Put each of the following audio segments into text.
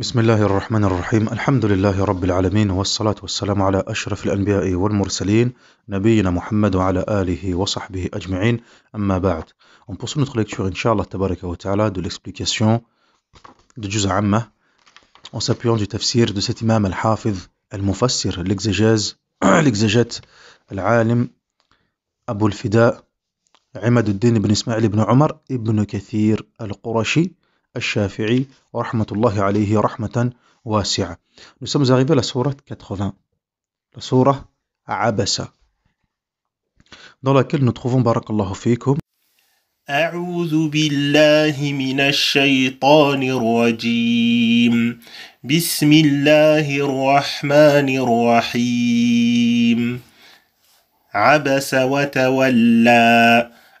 بسم الله الرحمن الرحيم الحمد لله رب العالمين والصلاة والسلام على أشرف الأنبياء والمرسلين نبينا محمد وعلى آله وصحبه أجمعين أما بعد on poursuit notre lecture إن شاء الله تبارك وتعالى دو l'explication دو جزء عامة en s'appuyant تفسير دو de cet الحافظ المفسر الإكزجاز الإكزجات العالم أبو الفداء عماد الدين بن إسماعيل بن عمر ابن كثير القرشي الشافعي Nous sommes arrivés à la sourate 80, la sourate Abasa, dans laquelle nous trouvons Barakallahu fikum. أعوذ بالله من الشيطان الرجيم بسم الله الرحمن الرحيم عبس وتولى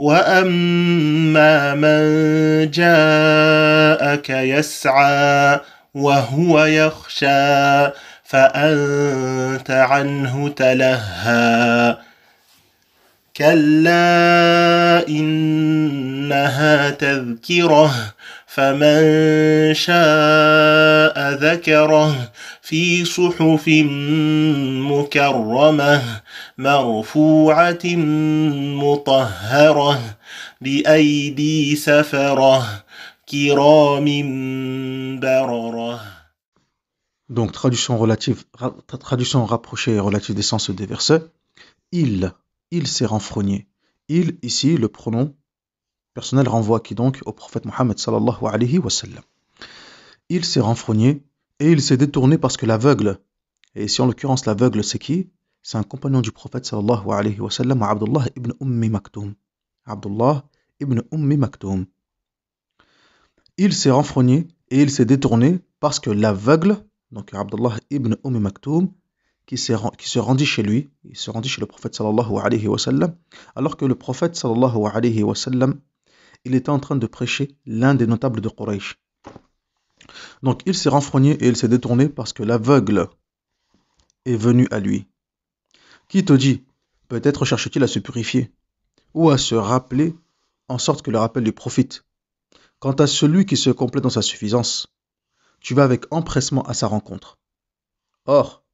واما من جاءك يسعى وهو يخشى فانت عنه تلهى كلا انها تذكره فمن شاء ذكره في صحف مكرمه Donc, traduction relative, traduction rapprochée et relative des sens des versets. Il, il s'est renfrogné. Il, ici, le pronom personnel renvoie qui donc au prophète Mohammed sallallahu alayhi wa sallam. Il s'est renfrogné et il s'est détourné parce que l'aveugle, et si en l'occurrence l'aveugle c'est qui c'est un compagnon du prophète sallallahu alayhi wa sallam, Abdullah ibn Ummi Maktoum. Abdullah ibn Ummi Maktoum. Il s'est renfrogné et il s'est détourné parce que l'aveugle, donc Abdullah ibn Ummi Maktoum, qui, qui se rendit chez lui, il se rendit chez le prophète sallallahu alayhi wa sallam, alors que le prophète sallallahu alayhi wa sallam, il était en train de prêcher l'un des notables de Quraysh. Donc il s'est renfrogné et il s'est détourné parce que l'aveugle est venu à lui. Qui te dit Peut-être cherche-t-il à se purifier ou à se rappeler en sorte que le rappel lui profite. Quant à celui qui se complète dans sa suffisance, tu vas avec empressement à sa rencontre. Or,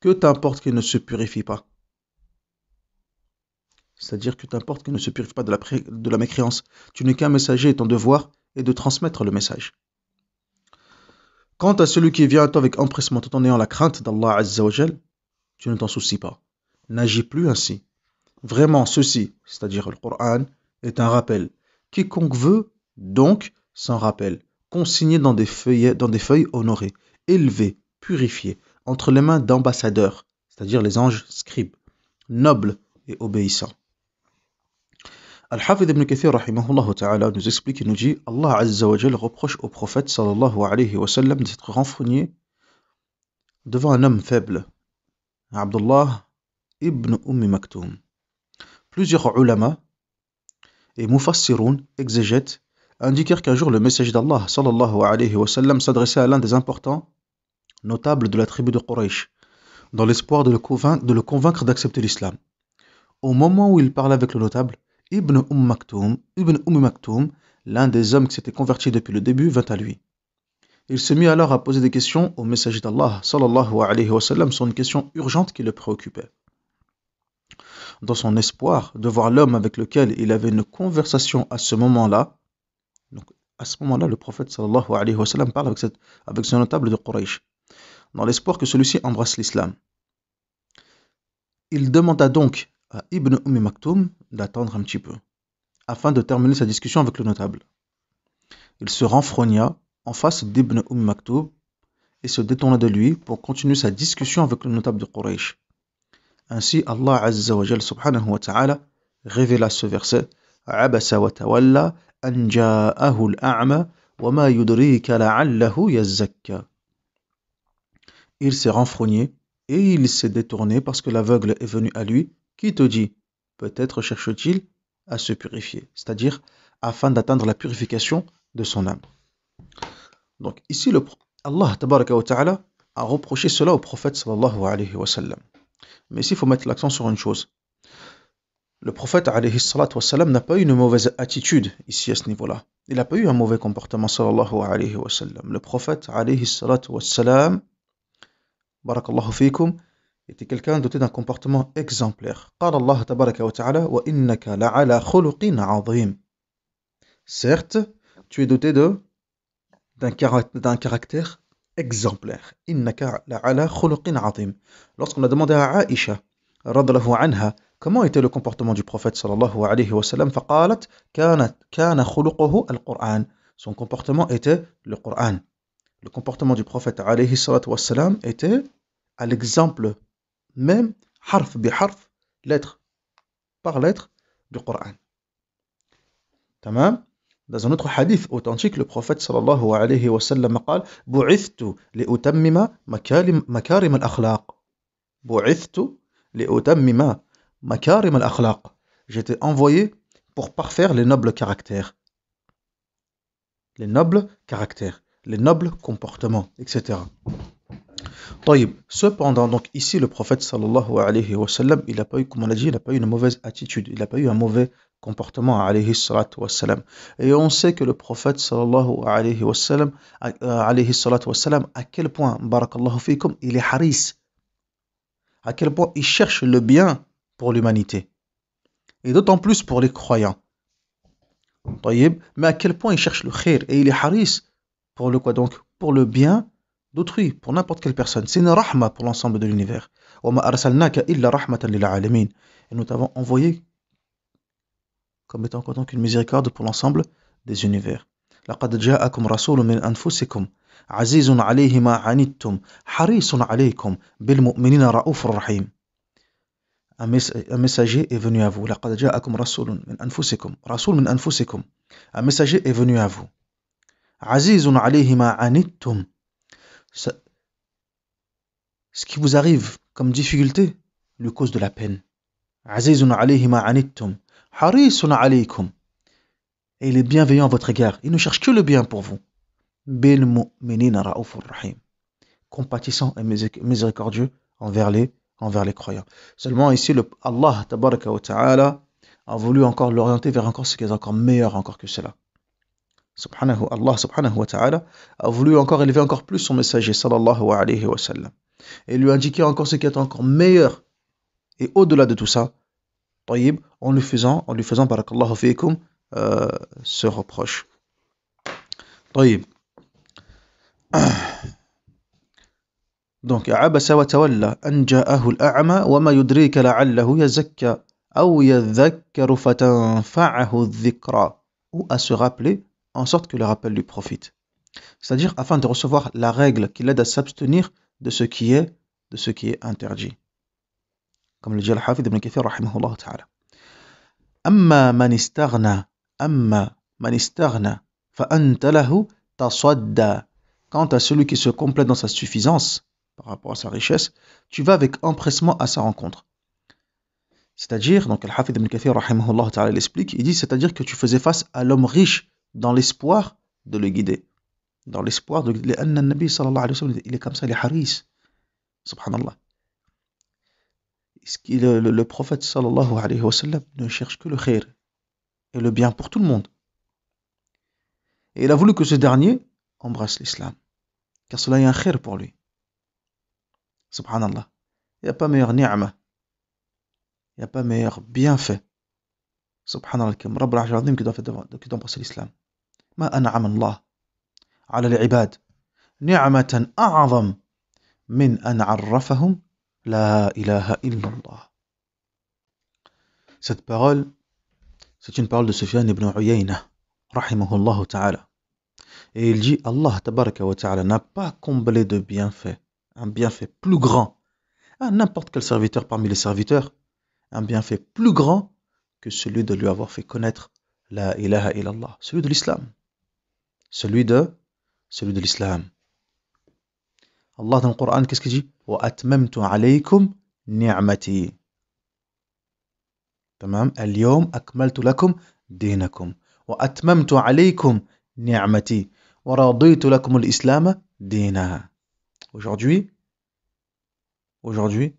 que t'importe qu'il ne se purifie pas C'est-à-dire que t'importe qu'il ne se purifie pas de la, de la mécréance. Tu n'es qu'un messager et ton devoir est de transmettre le message. Quant à celui qui vient à toi avec empressement tout en ayant la crainte d'Allah Azzawajal, tu ne t'en soucies pas n'agit plus ainsi. Vraiment, ceci, c'est-à-dire le Coran, est un rappel. Quiconque veut, donc, s'en rappelle, consigné dans des feuilles, dans des feuilles honorées, élevées, purifiées, entre les mains d'ambassadeurs, c'est-à-dire les anges scribes, nobles et obéissants. Al-Hafid ibn Kathir ta'ala, nous explique et nous dit Allah Azza wa reproche au prophète sallallahu alayhi wa sallam d'être renfrogné devant un homme faible. Abdullah Ibn Umm Maktoum. Plusieurs ulama et mufassiroun, exégètes, indiquèrent qu'un jour le message d'Allah sallallahu alayhi wa s'adressait à l'un des importants notables de la tribu de Quraysh, dans l'espoir de, le convaincre d'accepter l'islam. Au moment où il parlait avec le notable, Ibn Umm Maktoum, l'un des hommes qui s'était converti depuis le début, vint à lui. Il se mit alors à poser des questions au messager d'Allah sallallahu alayhi wa sallam sur une question urgente qui le préoccupait dans son espoir de voir l'homme avec lequel il avait une conversation à ce moment-là. Donc, à ce moment-là, le prophète sallallahu alayhi wa sallam parle avec, ce notable de Quraysh, dans l'espoir que celui-ci embrasse l'islam. Il demanda donc à Ibn Umm Maktoum d'attendre un petit peu, afin de terminer sa discussion avec le notable. Il se renfrogna en face d'Ibn Umm Maktoum et se détourna de lui pour continuer sa discussion avec le notable de Quraysh. Ainsi, Allah subhanahu wa ta'ala révéla ce verset Il s'est renfrogné et il s'est détourné parce que l'aveugle est venu à lui qui te dit Peut-être cherche-t-il à se purifier, c'est-à-dire afin d'atteindre la purification de son âme. Donc ici, le, Allah a reproché cela au prophète sallallahu alayhi wa sallam. Mais ici, il faut mettre l'accent sur une chose. Le prophète n'a pas eu une mauvaise attitude ici à ce niveau-là. Il n'a pas eu un mauvais comportement Le prophète était quelqu'un doté d'un comportement exemplaire. Certes, tu es doté d'un caractère exemplaire. Innaka la'ala khuluqin azim. Lorsqu'on a demandé à Aïcha, radallahu anha, comment était le comportement du prophète sallallahu alayhi wa sallam, فقالت كان كان خلقه القرآن. Son comportement était le Coran. Le comportement du prophète alayhi salatu wa sallam était à l'exemple même, harf bi harf, lettre par lettre du Coran. Tamam Dans un autre hadith authentique, le prophète sallallahu alayhi wa sallam a dit li قال بعثت لأتمم مكارم, مكارم الأخلاق بعثت لأتمم مكارم الأخلاق J'étais envoyé pour parfaire les nobles caractères. Les nobles caractères, les nobles comportements, etc. Cependant, donc ici, le prophète sallallahu alayhi wa sallam, il n'a pas eu, comme on dit, il n'a pas eu une mauvaise attitude, il n'a pas eu un mauvais comportement alayhi salatu wa sallam. Et on sait que le prophète sallallahu alayhi wa sallam, euh, alayhi à quel point, barakallahu fikum, il est haris. À quel point il cherche le bien pour l'humanité. Et d'autant plus pour les croyants. Mais à quel point il cherche le khair et il est haris pour le quoi donc Pour le bien D'autrui pour n'importe quelle personne c'est une rahmat pour l'ensemble de l'univers. Wa ma arsalnaka illa rahmatan lil alamin. Nous t'avons envoyé comme étant qu'une miséricorde pour l'ensemble des univers. Laqad ja'akum rasulun min anfusikum azizun 'alayhi ma 'anittum harisun 'alaykum bil mu'minina ra'ufur rahim. Un messager est venu à vous. Laqad ja'akum rasulun min anfusikum. Rasulun min anfusikum. Un messager est venu à vous. Azizun 'alayhi ma 'anittum ce qui vous arrive comme difficulté lui cause de la peine. Azizun alayhi Harisun alaykum. Et il est bienveillant à votre égard. Il ne cherche que le bien pour vous. Bil mu'minina ra'ufur rahim. Compatissant et miséricordieux envers les, envers les croyants. Seulement ici, le Allah a voulu encore l'orienter vers encore ce qui est encore meilleur encore que cela. Subhanahu, Allah subhanahu wa ta'ala a voulu encore élever encore plus son messager sallallahu alayhi wa sallam et lui indiquer encore ce qui est encore meilleur et au-delà de tout ça طيب, en lui faisant en lui faisant barakallahu fikum euh, ce reproche طيب donc abasa wa tawalla an ja'ahu al-a'ma wa ma yudrika la'allahu yazakka ou ou à se rappeler en sorte que le rappel lui profite. C'est-à-dire afin de recevoir la règle qui l'aide à s'abstenir de ce qui est de ce qui est interdit. Comme le dit le Hafid ibn Kathir rahimahullah ta'ala. man istaghna, amma man fa Quant à celui qui se complète dans sa suffisance par rapport à sa richesse, tu vas avec empressement à sa rencontre. C'est-à-dire, donc Al-Hafid ibn Kathir rahimahullah ta'ala l'explique, il dit c'est-à-dire que tu faisais face à l'homme riche dans l'espoir de le guider. Dans l'espoir de le guider. il est comme ça, il est haris. Subhanallah. Le, le, le prophète sallallahu alayhi wa sallam ne cherche que le khair et le bien pour tout le monde. Et il a voulu que ce dernier embrasse l'islam. Car cela est un khair pour lui. Subhanallah. Il n'y a pas meilleur ni'ma. Il n'y a pas meilleur bienfait. Subhanallah. qui doit embrasser l'islam. ما أنعم الله على العباد نعمة أعظم من أن عرفهم لا إله إلا الله Cette parole, c'est une parole de Sufyan ibn Uyayna, rahimahullah ta'ala. Et il dit, Allah tabaraka wa ta'ala n'a pas comblé de bienfaits, un bienfait plus grand, à n'importe quel serviteur parmi les serviteurs, un bienfait plus grand que celui de lui avoir fait connaître la ilaha illallah, celui de l'islam. celui de celui de l'islam. Allah dans le Coran, qu'est-ce qu'il dit Wa atmamtu alaykum ni'mati. تمام اليوم أكملت لكم دينكم وأتممت عليكم نعمتي ورضيت لكم الإسلام دينا aujourd'hui aujourd'hui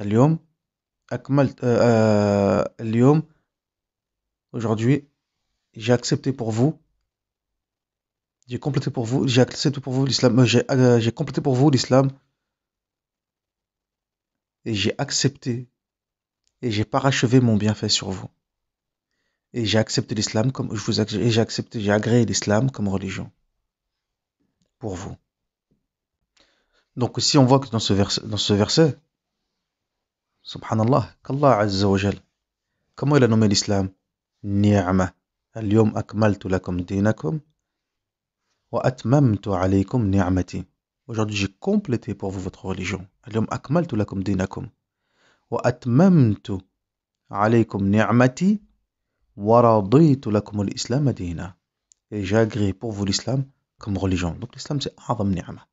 اليوم أكملت euh, اليوم aujourd'hui j'ai accepté pour vous J'ai complété pour vous, j'ai accepté pour vous l'islam, euh, euh, j'ai complété pour vous l'islam. Et j'ai accepté et j'ai parachevé mon bienfait sur vous. Et j'ai accepté l'islam comme je vous et j'ai accepté, j'ai agréé l'islam comme religion pour vous. Donc si on voit que dans ce verset, dans ce verset subhanallah, qu'Allah azza wa comment il a nommé l'islam Ni'ma. اليوم أكملت لكم dinakum. Aujourd'hui, j'ai complété pour vous votre religion. Et j'ai pour vous l'islam comme religion. Donc l'islam c'est A'zam Ni'ma.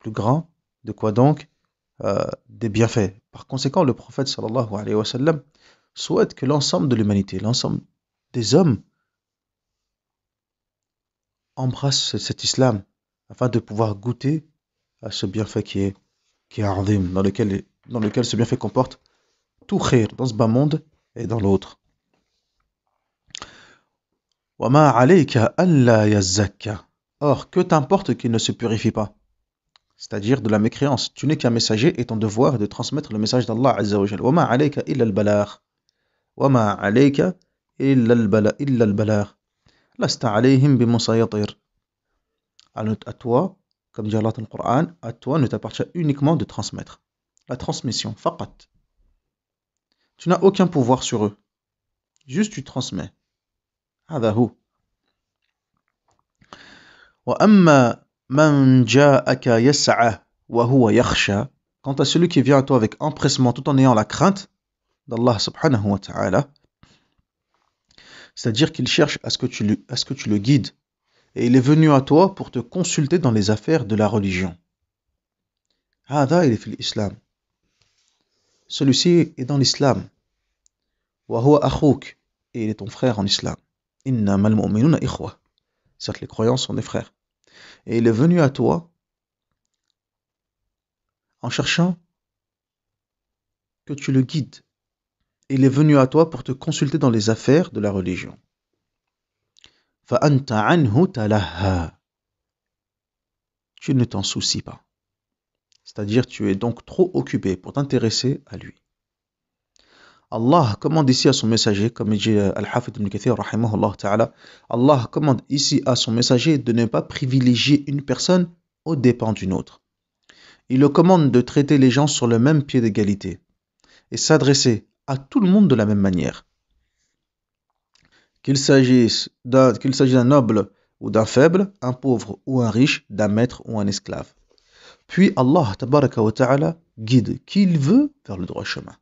Plus grand de quoi donc euh, Des bienfaits. Par conséquent, le prophète sallallahu alayhi wa sallam souhaite que l'ensemble de l'humanité, l'ensemble des hommes embrasse cet islam afin de pouvoir goûter à ce bienfait qui est, qui dans lequel, dans lequel ce bienfait comporte tout khir, dans ce bas monde et dans l'autre. Or, que t'importe qu'il ne se purifie pas, c'est-à-dire de la mécréance. Tu n'es qu'un messager et ton devoir est de transmettre le message d'Allah Azzawajal. وَمَا al إِلَّا illa al balar لست عليهم بمسيطر. À, toi, comme dit Allah dans le Coran, à toi ne t'appartient uniquement de transmettre. La transmission, faqat. Tu n'as aucun pouvoir sur eux. Juste tu transmets. هذا Quant à celui qui vient à toi avec empressement tout en ayant la crainte d'Allah subhanahu wa ta'ala, c'est-à-dire qu'il cherche à ce, que tu le, guides. Et il est venu à toi pour te consulter dans les affaires de la religion. Hada il est l'islam. Celui-ci est dans l'islam. Wahua Et il est ton frère en islam. Inna mal mu'minuna ikhwa. Certes, les croyants sont des frères. Et il est venu à toi en cherchant que tu le guides il est venu à toi pour te consulter dans les affaires de la religion. Tu ne t'en soucies pas. C'est-à-dire tu es donc trop occupé pour t'intéresser à lui. Allah commande ici à son messager, comme dit euh, Al-Hafid ibn Kathir, Allah commande ici à son messager de ne pas privilégier une personne au dépens d'une autre. Il le commande de traiter les gens sur le même pied d'égalité et s'adresser à tout le monde de la même manière. Qu'il s'agisse d'un noble ou d'un faible, un pauvre ou un riche, d'un maître ou un esclave. Puis Allah wa ta'ala guide qui il veut vers le droit chemin.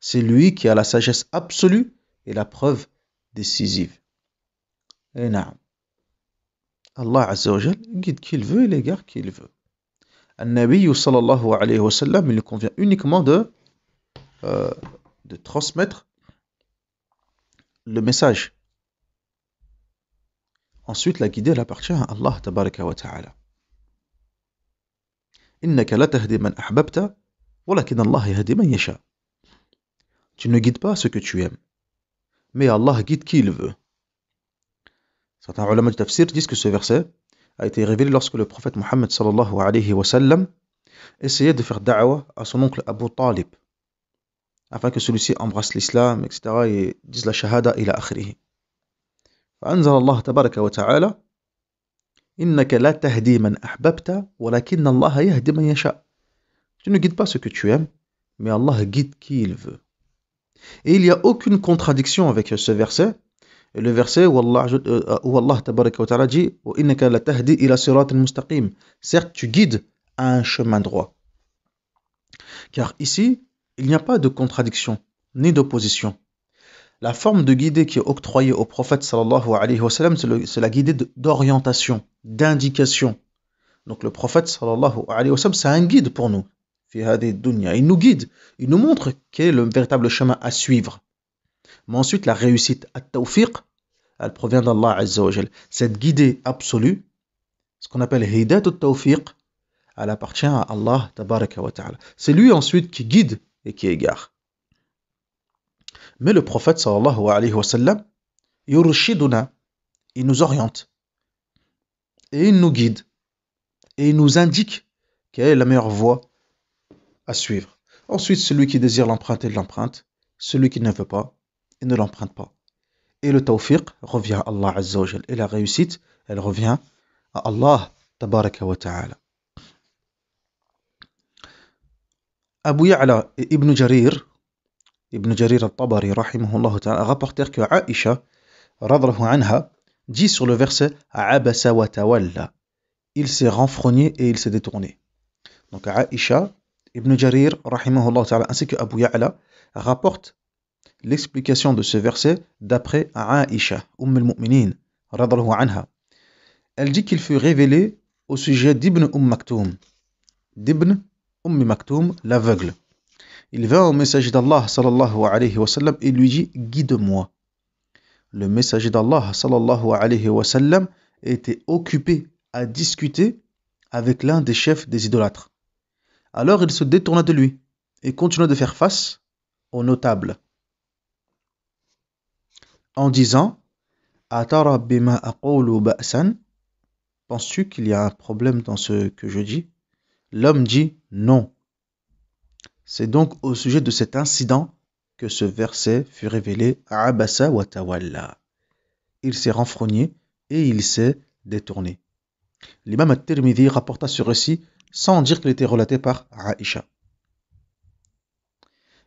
C'est lui qui a la sagesse absolue et la preuve décisive. Et Allah azzawajal, guide qui il veut et gars qui il veut. Un Nabi sallallahu alayhi wa sallam, il convient uniquement de euh, de transmettre le message. Ensuite, la guidée elle appartient à Allah ta'ala. Tu ne guides pas ce que tu aimes, mais Allah guide qui il veut. Certains ulama du tafsir disent que ce verset a été révélé lorsque le prophète Mohammed sallallahu alayhi wa essayait de faire da'wa à son oncle Abu Talib afin que celui-ci embrasse l'islam, etc. et dise la shahada ila akhrihi. فأنزل الله تبارك وتعالى إنك لا تهدي من أحببت ولكن الله يهدي من يشاء. Tu ne guides pas ce que tu aimes, mais Allah guide qui il veut. Et il n'y a aucune contradiction avec ce verset. Et le verset où Allah, où Allah تبارك وتعالى dit وَإِنَّكَ لا تهدي إِلَى صِرَاطٍ المستقيم Certes, tu guides à un chemin droit. Car ici, il n'y a pas de contradiction ni d'opposition. La forme de guidée qui est octroyée au prophète sallallahu alayhi wa sallam, c'est la guidée d'orientation, d'indication. Donc le prophète sallallahu alayhi wa sallam, c'est un guide pour nous. Il nous guide, il nous montre quel est le véritable chemin à suivre. Mais ensuite, la réussite, à tawfiq elle provient d'Allah Azzawajal. Cette guidée absolue, ce qu'on appelle hidat al tawfiq elle appartient à Allah Tabaraka wa Ta'ala. C'est lui ensuite qui guide et qui égare. Mais le prophète il nous oriente et il nous guide et il nous indique quelle est la meilleure voie à suivre. Ensuite, celui qui désire l'emprunter l'emprunte, celui qui ne veut pas, il ne l'emprunte pas. Et le tawfiq revient à Allah Et la réussite, elle revient à Allah Tabaraka wa Ta'ala. Abu Ya'la et Ibn Jarir, Ibn Jarir al-Tabari, rapportèrent que Aisha, anha, dit sur le verset Abasa wa tawalla. Il s'est renfrogné et il s'est détourné. Donc Aisha, Ibn Jarir, ainsi que Abu Ya'la, rapportent l'explication de ce verset d'après Aisha, Umm al-Mu'minin, anha. Elle dit qu'il fut révélé au sujet d'Ibn Umm Maktoum. D'Ibn l'aveugle. Il va au messager d'Allah alayhi wa et lui dit Guide-moi. Le messager d'Allah était occupé à discuter avec l'un des chefs des idolâtres. Alors il se détourna de lui et continua de faire face aux notables en disant Atara bima Penses-tu qu'il y a un problème dans ce que je dis L'homme dit non. C'est donc au sujet de cet incident que ce verset fut révélé à Abasa wa Il s'est renfrogné et il s'est détourné. L'imam al-Tirmidhi rapporta ce récit sans dire qu'il était relaté par Aisha.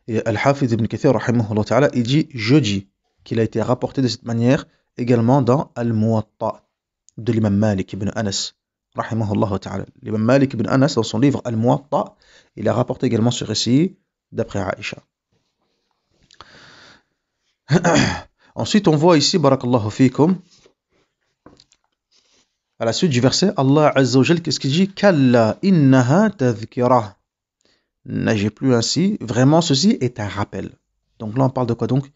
Et al hafiz ibn Kathir, il dit Je dis qu'il a été rapporté de cette manière également dans Al-Muwatta de l'imam Malik ibn Anas. L'imam Malik ibn Anas, dans son livre Al-Muwatta, il a rapporté également ce récit d'après Aïcha. Ensuite, on voit ici, barakallahu fikum, à la suite du verset, Allah Azza wa qu'est-ce qu'il dit Kalla innaha tadhkira. N'agis plus ainsi, vraiment ceci est un rappel. Donc là, on parle de quoi donc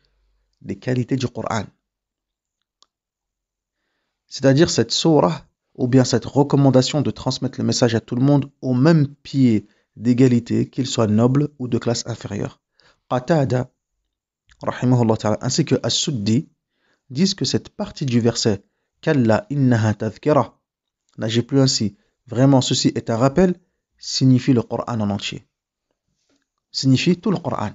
Des qualités du Coran. C'est-à-dire cette surah ou bien cette recommandation de transmettre le message à tout le monde au même pied d'égalité, qu'il soit noble ou de classe inférieure. Qatada, ainsi que As-Suddi, disent que cette partie du verset Kalla innaha tadhkira, n'agit plus ainsi, vraiment ceci est un rappel, signifie le Coran en entier. Signifie tout le Coran.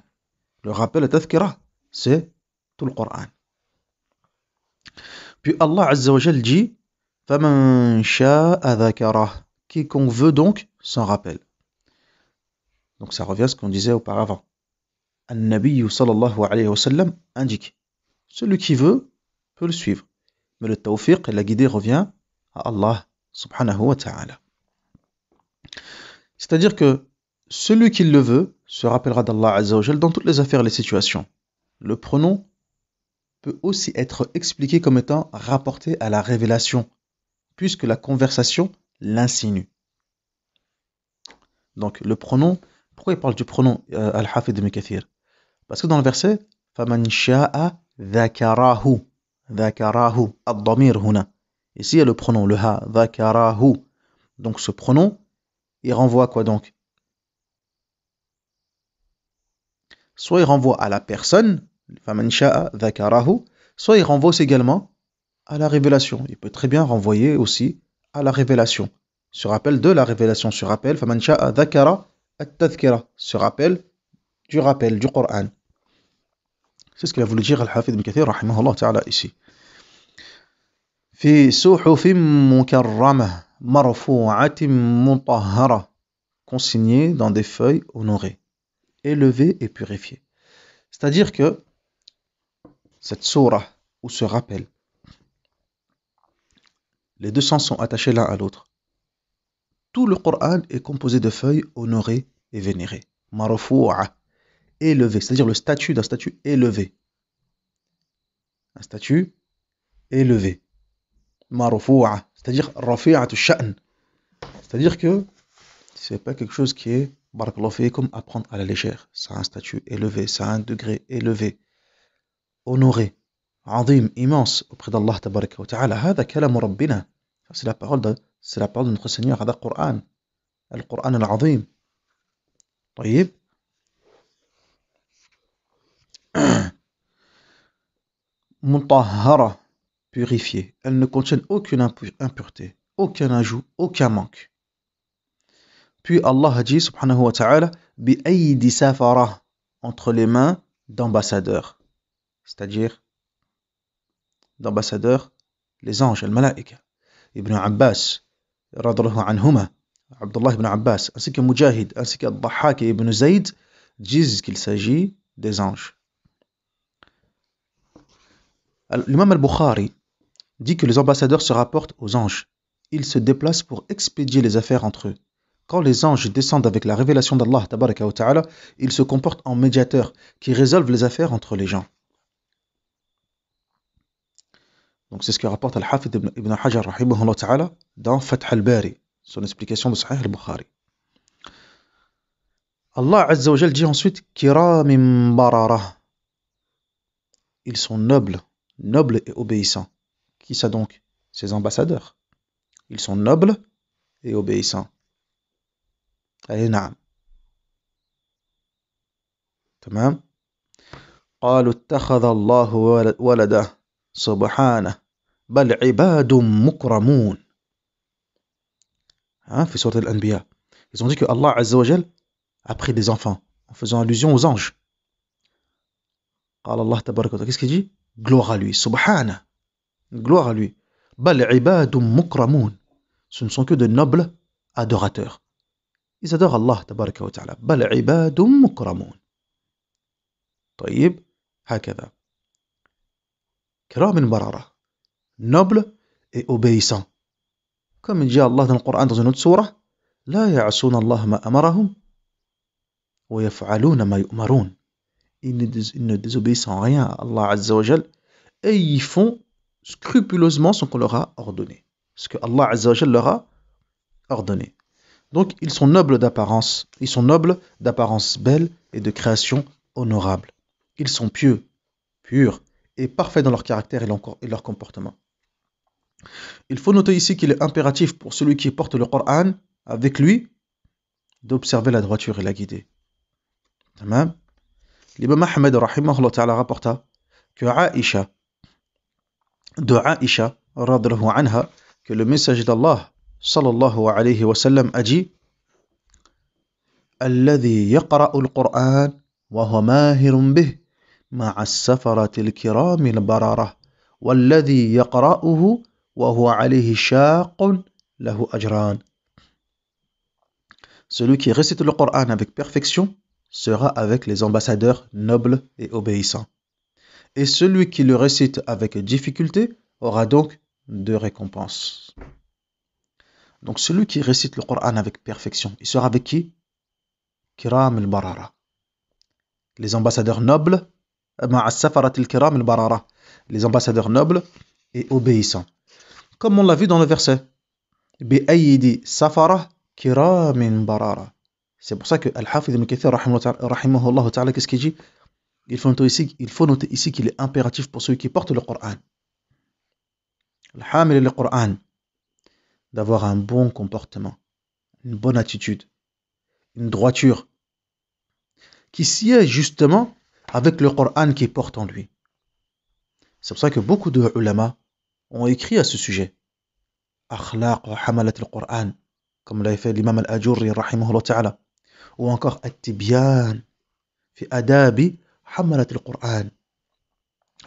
Le rappel, tadhkira, c'est tout le Coran. Puis Allah Azza wa dit Faman adakara, Quiconque veut donc s'en rappelle. Donc ça revient à ce qu'on disait auparavant. Al-Nabi sallallahu alayhi wa sallam indique celui qui veut peut le suivre. Mais le tawfiq et la guidée revient à Allah subhanahu wa ta'ala. C'est-à-dire que celui qui le veut se rappellera d'Allah dans toutes les affaires et les situations. Le pronom peut aussi être expliqué comme étant rapporté à la révélation puisque la conversation l'insinue. Donc le pronom, pourquoi il parle du pronom euh, Al-Hafid Mekathir Parce que dans le verset, فَمَنْ شَاءَ Ici il y a le pronom, le ha, Donc ce pronom, il renvoie à quoi donc Soit il renvoie à la personne, Faman Soit il renvoie également à la révélation. Il peut très bien renvoyer aussi à la révélation. Ce rappel de la révélation, ce rappel, Ce rappel du rappel du Coran. C'est ce qu'il a voulu dire Al-Hafid ibn Kathir, rahimahullah ta'ala, ici. consigné dans des feuilles honorées, élevées et purifiées. C'est-à-dire que cette surah ou ce rappel, les deux sens sont attachés l'un à l'autre. Tout le Coran est composé de feuilles honorées et vénérées. Marufu'a, élevé, c'est-à-dire le statut d'un statut élevé. Un statut élevé. Marufu'a, c'est-à-dire rafi'atu sha'n. C'est-à-dire que c'est pas quelque chose qui est comme apprendre à la légère. C'est un statut élevé, c'est un degré élevé, honoré. عظيم ايمونس بخد الله تبارك وتعالى هذا كلام ربنا سي لا بارول دو سي لا بارول دو سينيور هذا القران القران العظيم طيب مطهره بيوريفي ان نو كونتين اوكين امبورتي اوكين اجو اوكين مانك بي الله جي سبحانه وتعالى بايدي سفره entre les mains d'ambassadeurs c'est-à-dire d'ambassadeurs, les anges, les malaïka Ibn Abbas, Abdullah ibn Abbas, ainsi que Mujahid, ainsi qual et Ibn Zayd disent qu'il s'agit des anges. L'imam al-Bukhari dit que les ambassadeurs se rapportent aux anges. Ils se déplacent pour expédier les affaires entre eux. Quand les anges descendent avec la révélation d'Allah, ils se comportent en médiateurs qui résolvent les affaires entre les gens. Donc c'est ce que rapporte Al-Hafid ibn, Hajar rahimahullah ta'ala dans Fath al-Bari, son explication de Sahih al-Bukhari. Allah Azza wa dit ensuite Kiramim barara. Ils sont nobles, nobles et obéissants. Qui ça donc Ces ambassadeurs. Ils sont nobles et obéissants. Allez, naam. تمام قالوا اتخذ الله ولده سبحانه بل عباد مكرمون ها في سورة الأنبياء ils ont dit que Allah عز وجل a pris des enfants en faisant allusion aux anges قال الله تبارك وتعالى qu'est-ce qu'il dit gloire à lui subhana gloire à lui بل عباد مكرمون ce ne sont que de nobles adorateurs ils adorent Allah تبارك وتعالى بل عباد مكرمون طيب هكذا كرام برره noble et obéissant. Comme dit Allah dans le Coran dans une autre surah. « لا ils ne, ils désobéissent en rien à Allah Azza wa et ils font scrupuleusement ce qu'on leur a ordonné, ce que Allah Azza wa leur a ordonné. Donc ils sont nobles d'apparence, ils sont nobles d'apparence belle et de création honorable. Ils sont pieux, purs et parfaits dans leur caractère et leur comportement. Il faut noter ici qu'il est impératif pour celui qui porte le Coran avec lui d'observer la droiture et la guider. Tamam L'imam Ahmed ta'ala rapporta que Aïcha de Aïcha anha, que le message d'Allah sallallahu alayhi wa sallam a dit الذي يقرأ القرآن وهو ماهر به مع السفرة الكرام البررة والذي يقرأه celui qui récite le Coran avec perfection sera avec les ambassadeurs nobles et obéissants. Et celui qui le récite avec difficulté aura donc deux récompenses. Donc celui qui récite le Coran avec perfection, il sera avec qui Kiram al-Barara. Les ambassadeurs nobles, les ambassadeurs nobles et obéissants comme on l'a vu dans le verset. بأيدي safara kiramin barara". C'est pour ça que Al-Hafid ibn rahimahullah ta'ala, qu'est-ce qu'il dit il faut, noter ici, il faut noter ici qu'il est impératif pour ceux qui portent le Coran. Al-Hamil le Coran, d'avoir un bon comportement, une bonne attitude, une droiture, qui sied justement avec le Coran qui porte en lui. C'est pour ça que beaucoup de ulama ont écrit à ce sujet. Akhlaq wa hamalat al-Qur'an, comme l'a fait l'imam al-Ajurri, rahimahullah ta'ala. Ou encore At-Tibyan, fi adabi hamalat al-Qur'an.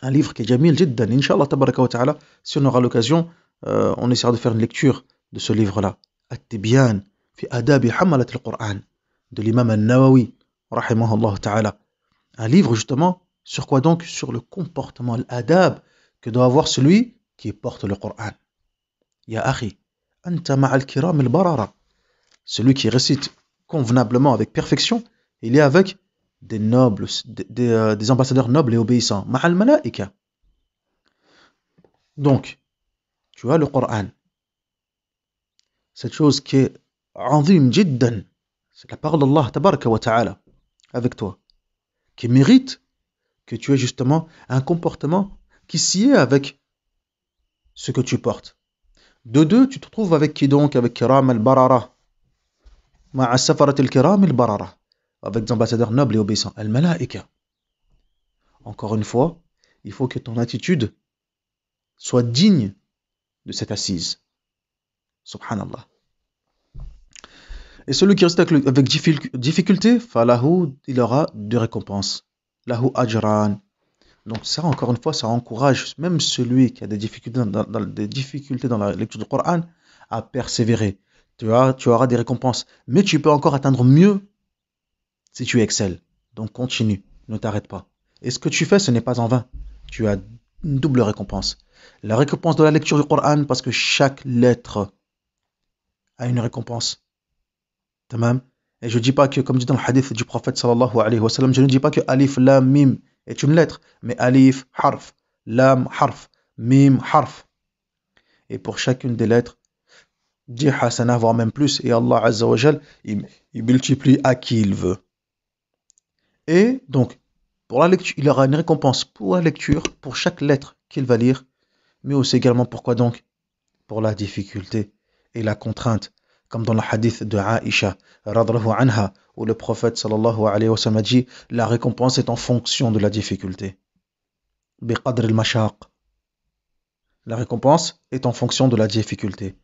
Un livre qui est jamil jiddan, inshallah tabaraka wa ta'ala, si on aura l'occasion, euh, on essaiera de faire une lecture de ce livre-là. At-Tibyan, fi adabi hamalat al-Qur'an, de l'imam al-Nawawi, rahimahullah ta'ala. Un livre justement sur quoi donc Sur le comportement, l'adab que doit avoir celui qui porte le Coran. Ya Akhi, Anta ma'al kiram al barara. Celui qui récite convenablement avec perfection, il est avec des nobles, euh, des, ambassadeurs nobles et obéissants. Ma'al malaika. Donc, tu as le Coran. Cette chose qui est azim jiddan, c'est la parole d'Allah tabaraka ta'ala avec toi, qui mérite que tu aies justement un comportement qui s'y est avec ce que tu portes. De deux, tu te trouves avec qui donc Avec Kiram al-Barara. Ma'a Safarat al-Kiram al-Barara. Avec des ambassadeurs nobles et obéissants. Al-Malaika. Encore une fois, il faut que ton attitude soit digne de cette assise. Subhanallah. Et celui qui reste avec, difficulté, falahu, il aura deux récompenses. Lahu ajran, donc ça, encore une fois, ça encourage même celui qui a des difficultés dans, des difficultés dans la lecture du Coran à persévérer. Tu, tu auras des récompenses. Mais tu peux encore atteindre mieux si tu excelles. Donc continue, ne t'arrête pas. Et ce que tu fais, ce n'est pas en vain. Tu as une double récompense. La récompense de la lecture du Coran, parce que chaque lettre a une récompense. Et je ne dis pas que, comme dit dans le hadith du prophète alayhi je ne dis pas que alif, lam, mim, est une lettre, mais alif, harf, lam, harf, mim, harf. Et pour chacune des lettres, dit hasana, voire même plus, et Allah Azza wa il, il multiplie à qui il veut. Et donc, pour la lecture, il aura une récompense pour la lecture, pour chaque lettre qu'il va lire, mais aussi également pourquoi donc Pour la difficulté et la contrainte comme dans le hadith de Aisha, anha, où le prophète sallallahu alayhi wa sallam dit La récompense est en fonction de la difficulté. al-mashaq. La récompense est en fonction de la difficulté.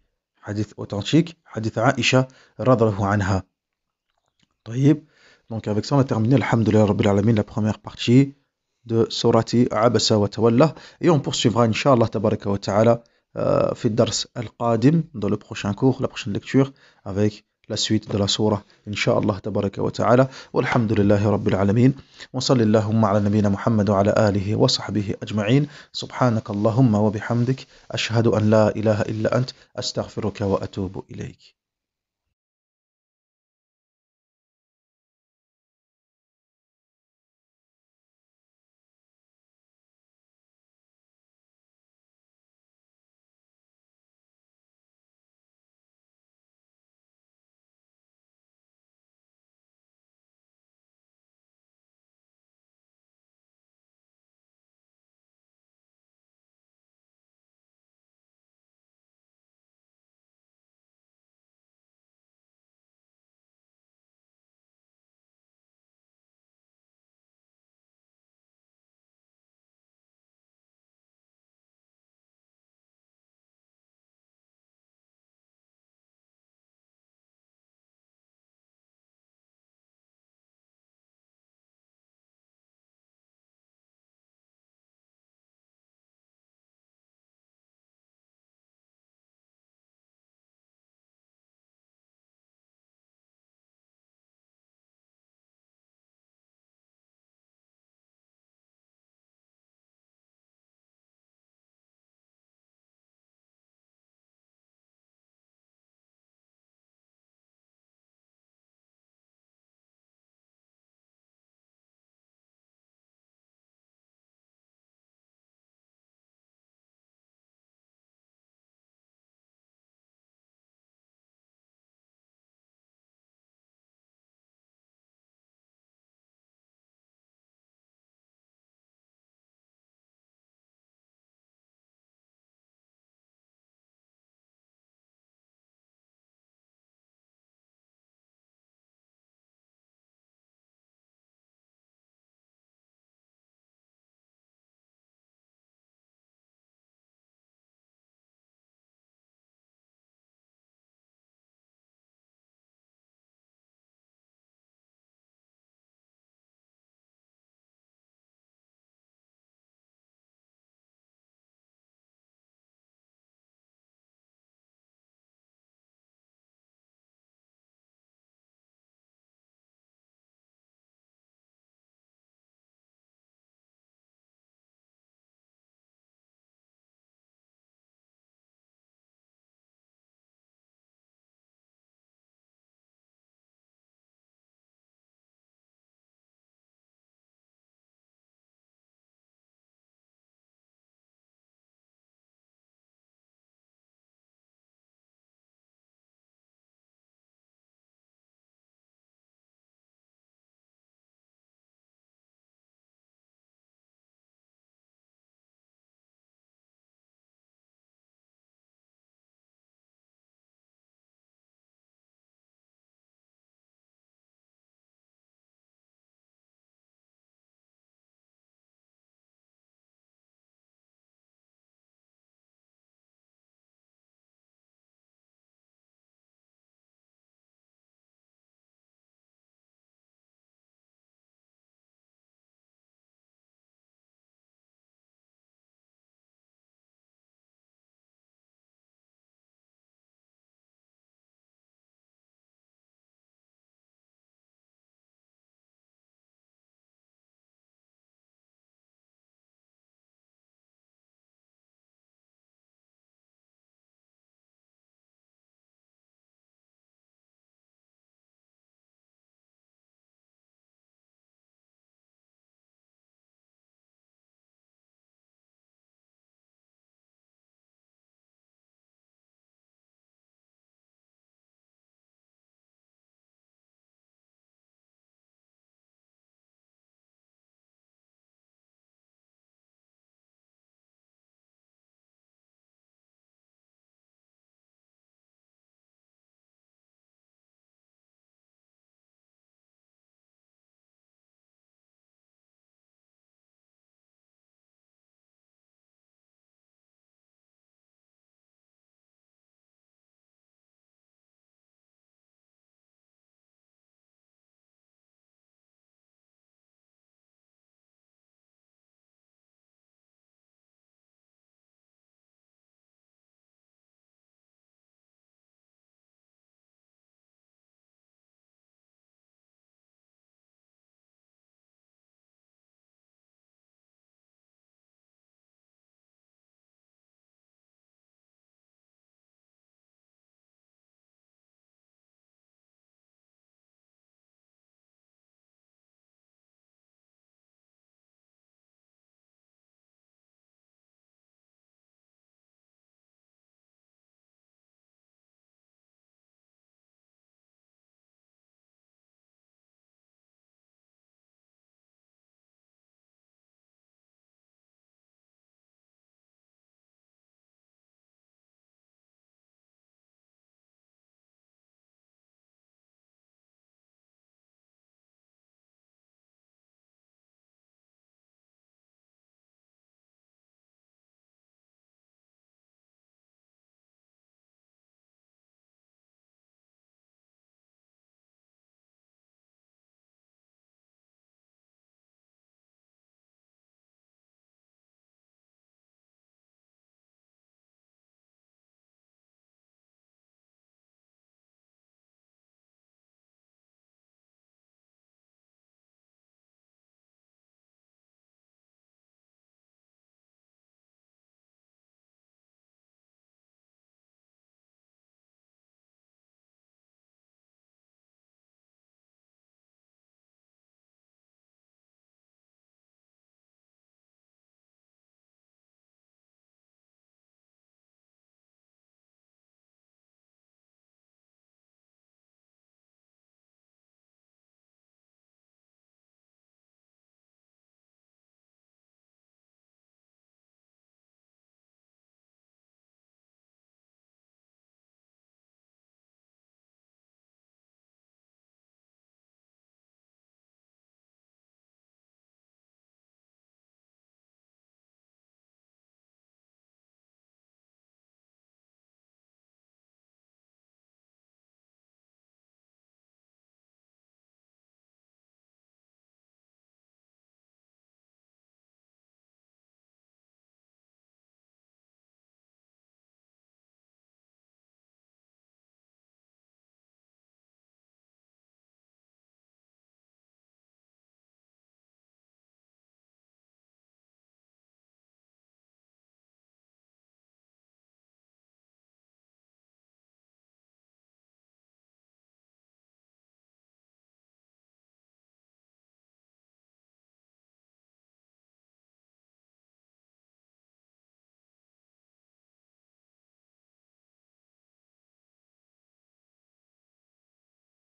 Hadith authentique, hadith Aisha, radallahu anha. Donc avec ça, on a terminé, alhamdulillah, rabbil alamin, la première partie de Surati Abasa wa Tawalla. Et on poursuivra, inshallah, tabaraka wa ta'ala, آه، في الدرس القادم دو لو بروشان كور لا بروشان ليكتور افيك لا سويت دو لا سوره ان شاء الله تبارك وتعالى والحمد لله رب العالمين وصلى اللهم على نبينا محمد وعلى اله وصحبه اجمعين سبحانك اللهم وبحمدك اشهد ان لا اله الا انت استغفرك واتوب اليك